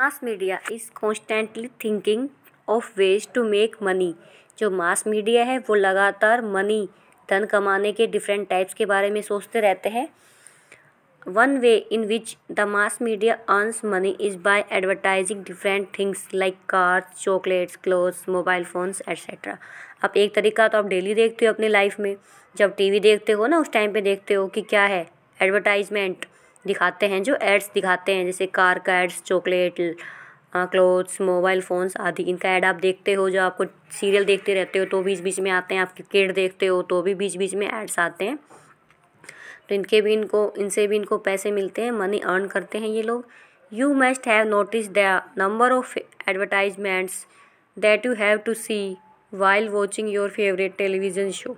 mass media is constantly thinking of ways to make money जो mass media है वो लगातार मनी धन कमाने के डिफरेंट टाइप्स के बारे में सोचते रहते हैं one way in which the mass media earns money is by advertising different things like cars chocolates clothes mobile phones etcetera अब एक तरीका तो आप डेली देखते हो अपनी लाइफ में जब टीवी देखते हो ना उस टाइम पे देखते हो कि क्या है एडवर्टाइजमेंट दिखाते हैं जो एड्स दिखाते हैं जैसे कार का ads chocolate clothes mobile phones आदि इनका ऐड आप देखते हो जो आपको सीरियल देखते रहते हो तो बीच बीच में आते हैं आप क्रिकेट देखते हो तो भी बीच बीच में एड्स आते हैं तो इनके भी इनको इनसे भी इनको पैसे मिलते हैं मनी अर्न करते हैं ये लोग you must have notice the number of advertisements that you have to see while watching your favourite television show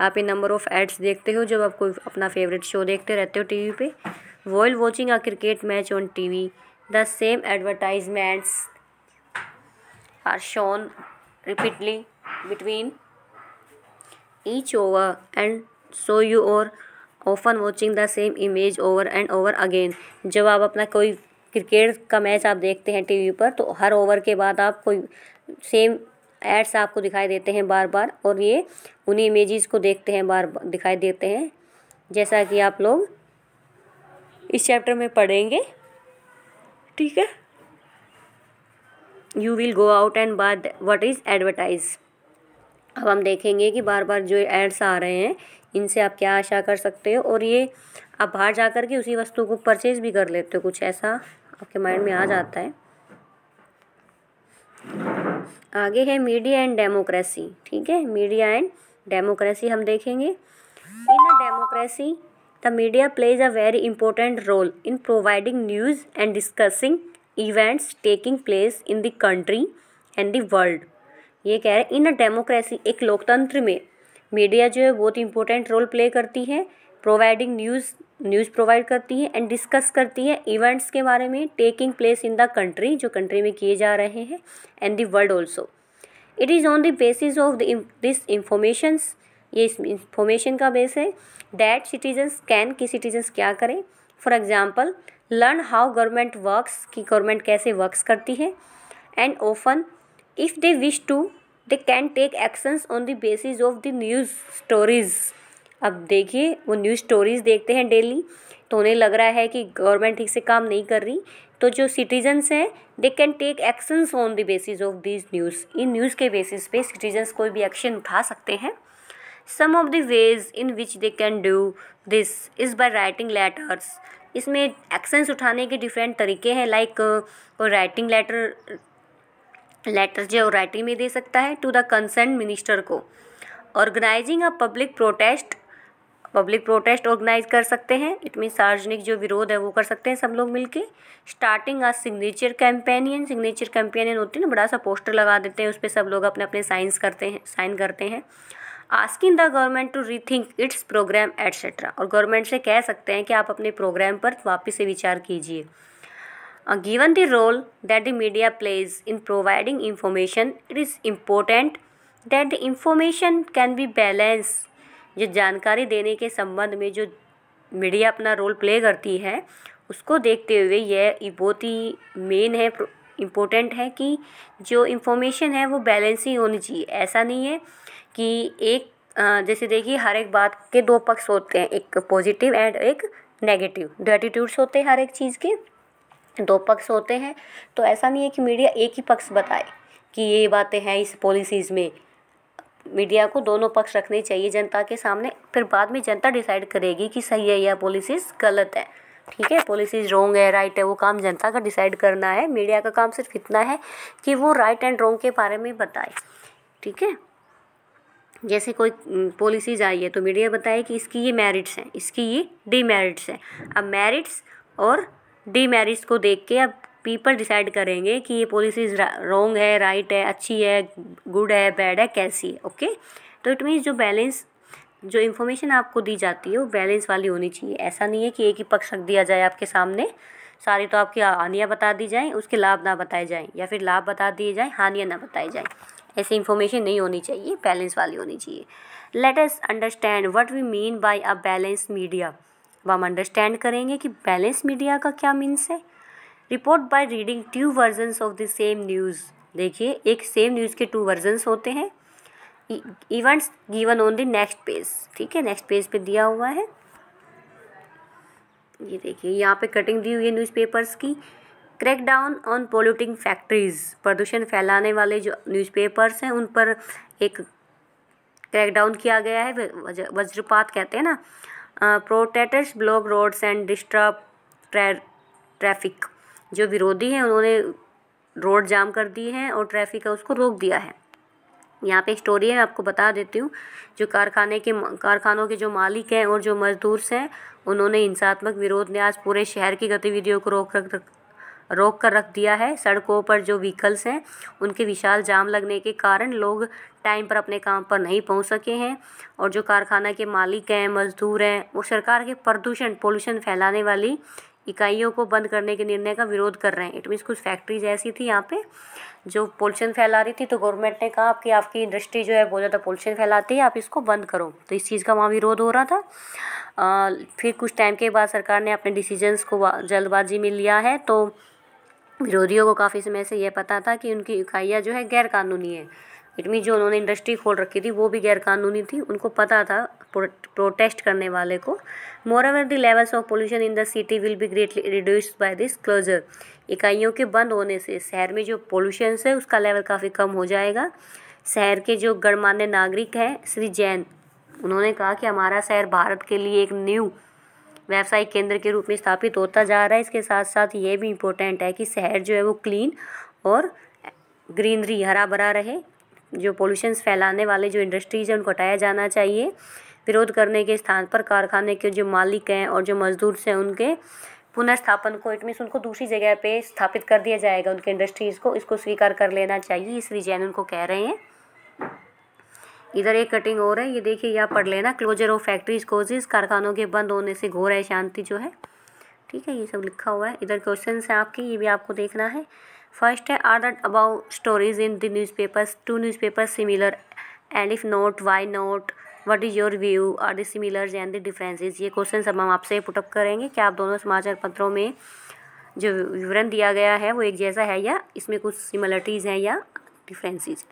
आप ये नंबर ऑफ़ एड्स देखते हो जब आप कोई अपना फेवरेट शो देखते रहते हो टीवी पे while watching a cricket match on T V the same advertisements are shown repeatedly between each over and so you are often watching the same image over and over again जब आप अपना कोई cricket का match आप देखते हैं T V पर तो हर ओवर के बाद आप कोई सेम एड्स आपको दिखाई देते हैं बार बार और ये उन्हीं इमेज़ को देखते हैं बार, बार दिखाई देते हैं जैसा कि आप लोग इस चैप्टर में पढ़ेंगे ठीक है you will go out and बाद वट इज़ एडवर्टाइज अब हम देखेंगे कि बार बार जो एड्स आ रहे हैं इनसे आप क्या आशा कर सकते हो और ये आप बाहर जा कर के उसी वस्तु को परचेज भी कर लेते हो कुछ ऐसा आपके माइंड में आ जाता है आगे है मीडिया एंड डेमोक्रेसी ठीक है मीडिया एंड डेमोक्रेसी हम देखेंगे in a democracy the media plays a very important role in providing news and discussing events taking place in the country and the world ये कह रहे हैं इन अ डेमोक्रेसी एक लोकतंत्र में मीडिया जो है बहुत इम्पोर्टेंट रोल प्ले करती है प्रोवाइडिंग न्यूज़ न्यूज़ प्रोवाइड करती है एंड डिस्कस करती है इवेंट्स के बारे में taking place in the country जो कंट्री में किए जा रहे हैं and the world also it is on the basis of this informations ये इस इंफॉर्मेशन का बेस है डैट सिटीजन्स कैन की सिटीजन्स क्या करें for example learn how government works कि गवर्नमेंट कैसे वर्कस करती है and often if they wish to they can take actions on the basis of the news stories अब देखिए वो न्यूज़ स्टोरीज़ देखते हैं डेली तो उन्हें लग रहा है कि गवर्नमेंट ठीक से काम नहीं कर रही तो जो सिटीजन्स हैं they can take actions on the basis of this news इन न्यूज़ के बेसिस पे सिटीजन्स कोई भी एक्शन उठा सकते हैं some of the ways in which they can do this is by writing letters इसमें एक्शंस उठाने के डिफरेंट तरीके हैं लाइक राइटिंग लेटर लेटर जो राइटिंग में दे सकता है टू द कंसर्न मिनिस्टर को organizing a public protest public protest organize कर सकते हैं इट मीन सार्वजनिक जो विरोध है वो कर सकते हैं सब लोग मिलके starting a signature campaign signature campaign होती है ना बड़ा सा पोस्टर लगा देते हैं उस पर सब लोग अपने अपने साइंस करते हैं साइन करते हैं asking the government to rethink its program etcetera और गवर्नमेंट से कह सकते हैं कि आप अपने प्रोग्राम पर वापस से विचार कीजिए given the role that the media plays in providing information it is important that the information can be balance जो जानकारी देने के संबंध में जो मीडिया अपना रोल प्ले करती है उसको देखते हुए यह बहुत ही मेन है इम्पोर्टेंट है कि जो इन्फॉर्मेशन है वो बैलेंस ही होनी चाहिए ऐसा नहीं है कि एक जैसे देखिए हर एक बात के दो पक्ष होते हैं एक पॉजिटिव एंड एक नेगेटिव दो एटीट्यूड्स होते हैं हर एक चीज़ के दो पक्ष होते हैं तो ऐसा नहीं है कि मीडिया एक ही पक्ष बताए कि ये बातें हैं इस पॉलिसीज़ में मीडिया को दोनों पक्ष रखने चाहिए जनता के सामने फिर बाद में जनता डिसाइड करेगी कि सही है या पॉलिसीज़ गलत है ठीक है पॉलिसीज़ रॉन्ग है राइट है वो काम जनता का डिसाइड करना है मीडिया का काम सिर्फ इतना है कि वो राइट एंड रॉन्ग के बारे में बताए ठीक है जैसे कोई पॉलिसीज आई है तो मीडिया बताए कि इसकी ये मेरिट्स हैं इसकी ये डीमेरिट्स हैं अब मेरिट्स और डीमेरिट्स को देख के अब पीपल डिसाइड करेंगे कि ये पॉलिसीज रॉन्ग है राइट है अच्छी है गुड है बैड है कैसी है ओके तो इट मीन्स जो बैलेंस जो इन्फॉर्मेशन आपको दी जाती है वो बैलेंस वाली होनी चाहिए ऐसा नहीं है कि एक ही पक्ष रख दिया जाए आपके सामने सारी तो आपकी हानियाँ बता दी जाएँ उसके लाभ ना बताए जाएँ या फिर लाभ बता दिए जाएँ हानियाँ ना बताई जाएँ ऐसी इन्फॉर्मेशन नहीं होनी चाहिए बैलेंस वाली होनी चाहिए let us understand what we mean by a balance media अब हम अंडरस्टैंड करेंगे कि बैलेंस मीडिया का क्या मीन्स है report by reading two versions of the same news देखिए एक सेम न्यूज़ के टू वर्जन्स होते हैं events given on the next page ठीक है नेक्स्ट पेज पे दिया हुआ है ये देखिए यहाँ पे कटिंग दी हुई है न्यूज़पेपर्स की क्रैकडाउन ऑन पोल्यूटिंग फैक्ट्रीज़ प्रदूषण फैलाने वाले जो न्यूज़पेपर्स हैं उन पर एक क्रैकडाउन किया गया है वज्रपात कहते हैं ना protesters block roads and disturb traffic जो विरोधी हैं उन्होंने रोड जाम कर दिए हैं और ट्रैफिक है उसको रोक दिया है यहाँ पे स्टोरी है मैं आपको बता देती हूँ जो कारखाने के कारखानों के जो मालिक हैं और जो मजदूर हैं उन्होंने हिंसात्मक विरोध ने आज पूरे शहर की गतिविधियों को रोक रख रोक कर रख दिया है सड़कों पर जो व्हीकल्स हैं उनके विशाल जाम लगने के कारण लोग टाइम पर अपने काम पर नहीं पहुंच सके हैं और जो कारखाना के मालिक हैं मज़दूर हैं वो सरकार के प्रदूषण पोल्यूशन फैलाने वाली इकाइयों को बंद करने के निर्णय का विरोध कर रहे हैं इट मीन्स कुछ फैक्ट्रीज ऐसी थी यहाँ पे जो पोल्यूशन फैला रही थी तो गवर्नमेंट ने कहा कि आपकी इंडस्ट्री जो है बहुत ज़्यादा पोल्यूशन फैलाती है आप इसको बंद करो तो इस चीज़ का वहाँ विरोध हो रहा था आ, फिर कुछ टाइम के बाद सरकार ने अपने डिसीजंस को जल्दबाजी में लिया है तो विरोधियों को काफ़ी समय से यह पता था कि उनकी इकाइयाँ जो है गैर कानूनी है इट मीन जो उन्होंने इंडस्ट्री खोल रखी थी वो भी गैर कानूनी थी उनको पता था प्रो, प्रोटेस्ट करने वाले को moreover the levels of pollution in the city will be greatly reduce by this closure इकाइयों के बंद होने से शहर में जो पोल्यूशन है उसका लेवल काफ़ी कम हो जाएगा शहर के जो गणमान्य नागरिक हैं श्री जैन उन्होंने कहा कि हमारा शहर भारत के लिए एक न्यू व्यावसायिक केंद्र के रूप में स्थापित होता जा रहा है इसके साथ साथ ये भी इम्पोर्टेंट है कि शहर जो है वो क्लीन और ग्रीनरी हरा भरा रहे जो पोल्यूशंस फैलाने वाले जो इंडस्ट्रीज हैं उनको हटाया जाना चाहिए विरोध करने के स्थान पर कारखाने के जो मालिक हैं और जो मजदूर हैं उनके पुनर्स्थापन को इट उनको दूसरी जगह पे स्थापित कर दिया जाएगा उनके इंडस्ट्रीज़ को इसको स्वीकार कर लेना चाहिए इस जैन उनको कह रहे हैं इधर एक कटिंग और है ये देखिए यहाँ पढ़ लेना क्लोजर ऑफ फैक्ट्रीज कोजिज कारखानों के बंद होने से घोर है शांति जो है ठीक है ये सब लिखा हुआ है इधर क्वेश्चन है आपके ये भी आपको देखना है फर्स्ट है are that about stories in the newspapers two newspaper similar and if not why not what is your view are the and the differences ये क्वेश्चन सब हम आपसे पुटअप करेंगे क्या आप दोनों समाचार पत्रों में जो विवरण दिया गया है वो एक जैसा है या इसमें कुछ सिमिलरिटीज़ हैं या differences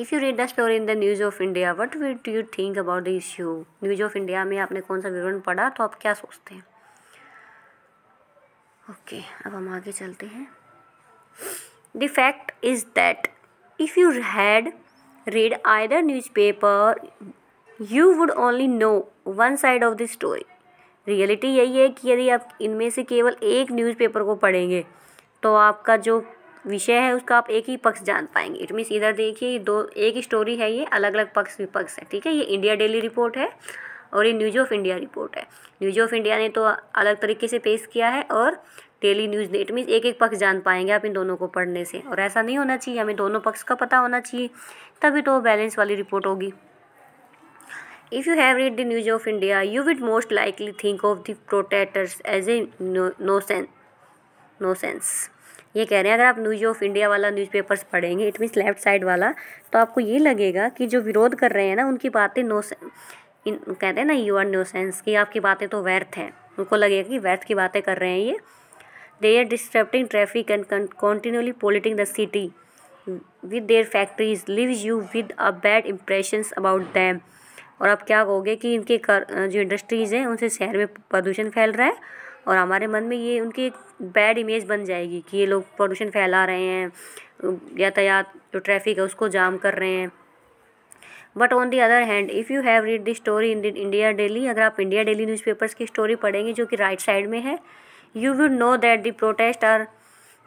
if you read the story in the News of India what would you think about the issue News of India में आपने कौन सा विवरण पढ़ा तो आप क्या सोचते हैं ओके okay, अब हम आगे चलते हैं the fact is that if you had read the newspaper you would only know one side of the story reality यही है कि यदि आप इनमें से केवल एक न्यूज़पेपर को पढ़ेंगे तो आपका जो विषय है उसका आप एक ही पक्ष जान पाएंगे इट मीन्स इधर देखिए दो एक स्टोरी है ये अलग अलग पक्ष विपक्ष है ठीक है ये इंडिया डेली रिपोर्ट है और ये न्यूज ऑफ इंडिया रिपोर्ट है न्यूज ऑफ इंडिया ने तो अलग तरीके से पेश किया है और डेली न्यूज़ ने इट मीन्स एक एक पक्ष जान पाएंगे आप इन दोनों को पढ़ने से और ऐसा नहीं होना चाहिए हमें दोनों पक्ष का पता होना चाहिए तभी तो बैलेंस वाली रिपोर्ट होगी if you have read the News of India you would most likely think of the protectors as a no sense no sense ये कह रहे हैं अगर आप न्यूज़ ऑफ इंडिया वाला न्यूज़पेपर्स पढ़ेंगे इट मीन्स लेफ्ट साइड वाला तो आपको ये लगेगा कि जो विरोध कर रहे हैं ना उनकी बातें नो इन कहते हैं ना यू आर नो सेंस कि आपकी बातें तो व्यर्थ हैं उनको लगेगा कि व्यर्थ की बातें कर रहे हैं ये they are disturbing traffic and continuously polluting the city with their factories leave you with a bad impression about them और आप क्या कहोगे कि इनके कर, जो इंडस्ट्रीज़ हैं उनसे शहर में प्रदूषण फैल रहा है और हमारे मन में ये उनकी एक बैड इमेज बन जाएगी कि ये लोग प्रदूषण फैला रहे हैं यातायात जो ट्रैफिक है उसको जाम कर रहे हैं but on the other hand if you have read the story in India Daily अगर आप इंडिया डेली न्यूज़पेपर्स की स्टोरी पढ़ेंगे जो कि राइट साइड में है you would know that the protest are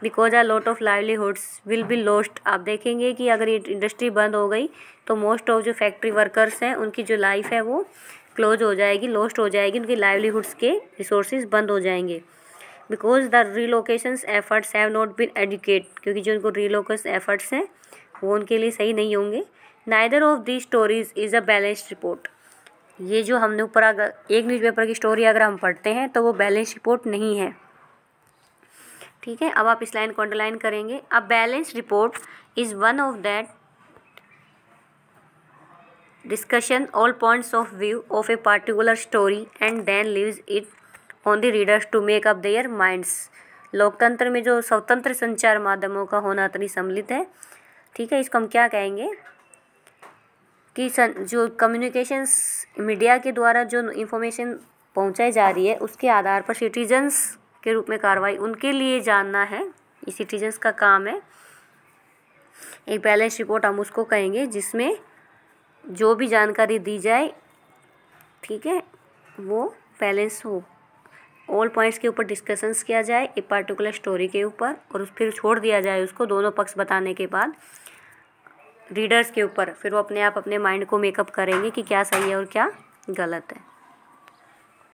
because are lot of livelihoods will be lost आप देखेंगे कि अगर ये इंडस्ट्री बंद हो गई तो मोस्ट ऑफ जो फैक्ट्री वर्कर्स हैं उनकी जो लाइफ है वो क्लोज हो जाएगी लॉस्ट हो जाएगी उनकी लाइवलीहुड्स के रिसोर्सेज बंद हो जाएंगे because the relocation efforts have not been adequate क्योंकि जो उनको रीलोकेशन एफर्ट्स हैं वो उनके लिए सही नहीं होंगे neither of the stories is a balanced report ये जो हमने ऊपर अगर एक न्यूज़पेपर की स्टोरी अगर हम पढ़ते हैं तो वो बैलेंस रिपोर्ट नहीं है ठीक है अब आप इस लाइन को अंडरलाइन करेंगे a balance report is one of that discussion all points of view of a particular story and then leaves it on the readers to make up their minds लोकतंत्र में जो स्वतंत्र संचार माध्यमों का होना अतनी सम्मिलित है ठीक है इसको हम क्या कहेंगे कि सन, जो कम्युनिकेशंस मीडिया के द्वारा जो इन्फॉर्मेशन पहुंचाई जा रही है उसके आधार पर सिटीजन्स के रूप में कार्रवाई उनके लिए जानना है ये सिटीजन्स का काम है एक बैलेंस रिपोर्ट हम उसको कहेंगे जिसमें जो भी जानकारी दी जाए ठीक है वो बैलेंस हो ऑल पॉइंट्स के ऊपर डिस्कशंस किया जाए एक पार्टिकुलर स्टोरी के ऊपर और फिर छोड़ दिया जाए उसको दोनों पक्ष बताने के बाद रीडर्स के ऊपर फिर वो अपने आप अपने माइंड को मेकअप करेंगे कि क्या सही है और क्या गलत है